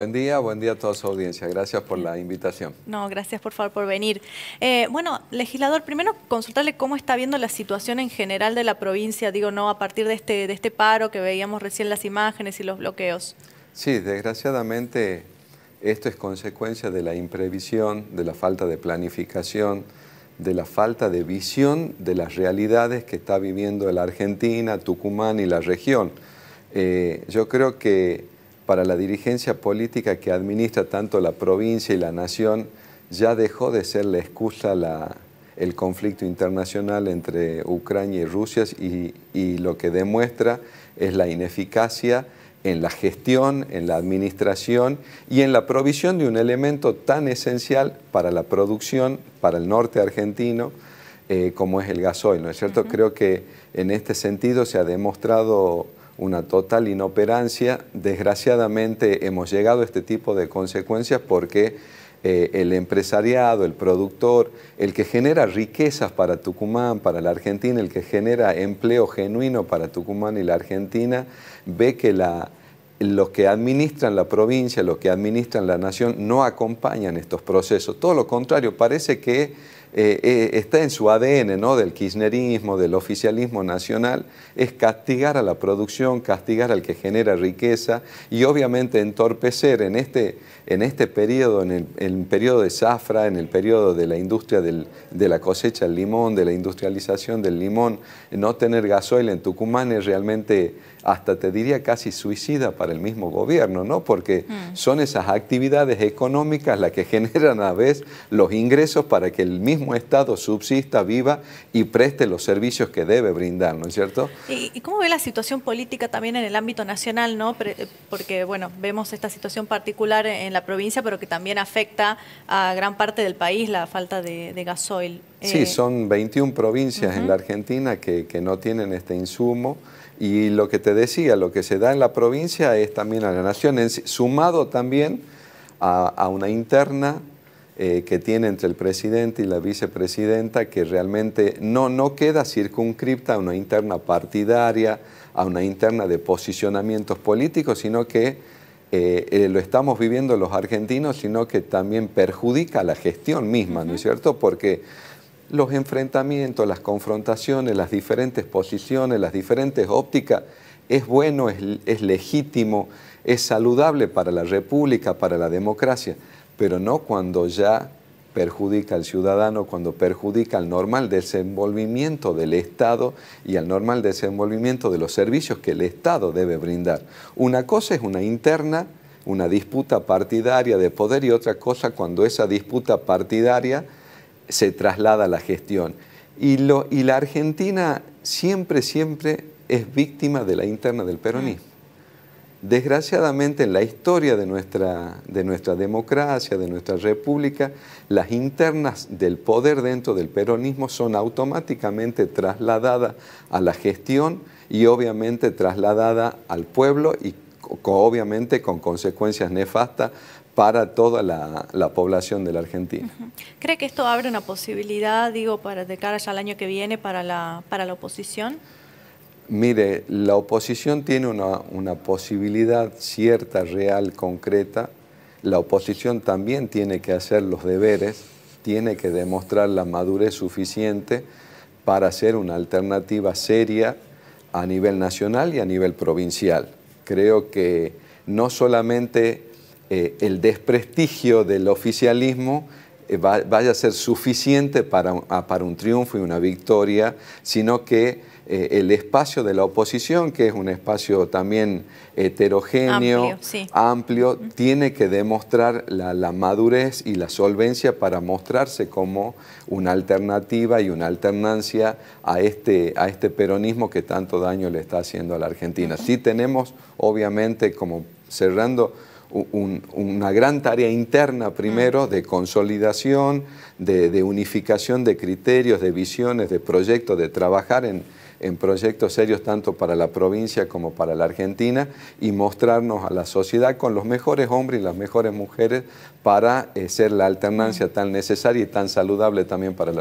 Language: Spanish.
Buen día, buen día a toda su audiencia. Gracias por la invitación. No, gracias por favor por venir. Eh, bueno, legislador, primero consultarle cómo está viendo la situación en general de la provincia, digo, no a partir de este, de este paro que veíamos recién las imágenes y los bloqueos. Sí, desgraciadamente esto es consecuencia de la imprevisión, de la falta de planificación, de la falta de visión de las realidades que está viviendo la Argentina, Tucumán y la región. Eh, yo creo que para la dirigencia política que administra tanto la provincia y la nación ya dejó de ser la excusa el conflicto internacional entre Ucrania y Rusia y, lo que demuestra es la ineficacia en la gestión, en la administración y en la provisión de un elemento tan esencial para la producción, para el norte argentino, eh, como es el gasoil, ¿no es cierto? Creo que en este sentido se ha demostrado una total inoperancia. Desgraciadamente hemos llegado a este tipo de consecuencias porque eh, el empresariado, el productor, el que genera riquezas para Tucumán, para la Argentina, el que genera empleo genuino para Tucumán y la Argentina, ve que los que administran la provincia, los que administran la nación, no acompañan estos procesos. Todo lo contrario, parece que eh, eh, está en su ADN, ¿no? Del kirchnerismo, del oficialismo nacional, es castigar a la producción, castigar al que genera riqueza y obviamente entorpecer en este, en este periodo, en el, periodo de zafra, en el periodo de la industria de la cosecha del limón, de la industrialización del limón, no tener gasoil en Tucumán es realmente, hasta te diría casi suicida para el mismo gobierno, ¿no? Porque mm. son esas actividades económicas las que generan a la vez los ingresos para que el mismo Estado subsista, viva y preste los servicios que debe brindar, ¿no es cierto? ¿Y, cómo ve la situación política también en el ámbito nacional, no? Eh, porque, bueno, vemos esta situación particular en la provincia, pero que también afecta a gran parte del país la falta de, gasoil. Sí, eh, son 21 provincias en la Argentina que, que no tienen este insumo. Y lo que te decía, lo que se da en la provincia es también a la nación, sumado también a, a una interna eh, que tiene entre el presidente y la vicepresidenta que realmente no, no queda circunscripta a una interna partidaria, a una interna de posicionamientos políticos, sino que eh, eh, lo estamos viviendo los argentinos, sino que también perjudica la gestión misma, ¿no es cierto? Porque los enfrentamientos, las confrontaciones, las diferentes posiciones, las diferentes ópticas, es bueno, es, es legítimo, es saludable para la República, para la democracia, pero no cuando ya perjudica al ciudadano, cuando perjudica al normal desenvolvimiento del Estado y al normal desenvolvimiento de los servicios que el Estado debe brindar. Una cosa es una interna, una disputa partidaria de poder y otra cosa cuando esa disputa partidaria se traslada a la gestión. Y, y la Argentina siempre, siempre es víctima de la interna del peronismo. Desgraciadamente en la historia de nuestra, de nuestra democracia, de nuestra república, las internas del poder dentro del peronismo son automáticamente trasladadas a la gestión y obviamente trasladadas al pueblo y obviamente con consecuencias nefastas para toda la, población de la Argentina. ¿Cree que esto abre una posibilidad, digo, para de cara al año que viene para la oposición? Mire, la oposición tiene una, una, posibilidad cierta, real, concreta. La oposición también tiene que hacer los deberes, tiene que demostrar la madurez suficiente para ser una alternativa seria a nivel nacional y a nivel provincial. Creo que no solamente eh, el desprestigio del oficialismo eh, vaya a ser suficiente para un triunfo y una victoria, sino que eh, el espacio de la oposición, que es un espacio también heterogéneo, amplio, tiene que demostrar la, madurez y la solvencia para mostrarse como una alternativa y una alternancia a este, a este peronismo que tanto daño le está haciendo a la Argentina. Sí tenemos, obviamente, como cerrando, una gran tarea interna primero de consolidación, de unificación de criterios, de visiones, de proyectos, de trabajar en, en proyectos serios tanto para la provincia como para la Argentina y mostrarnos a la sociedad con los mejores hombres y las mejores mujeres para eh, ser la alternancia tan necesaria y tan saludable también para la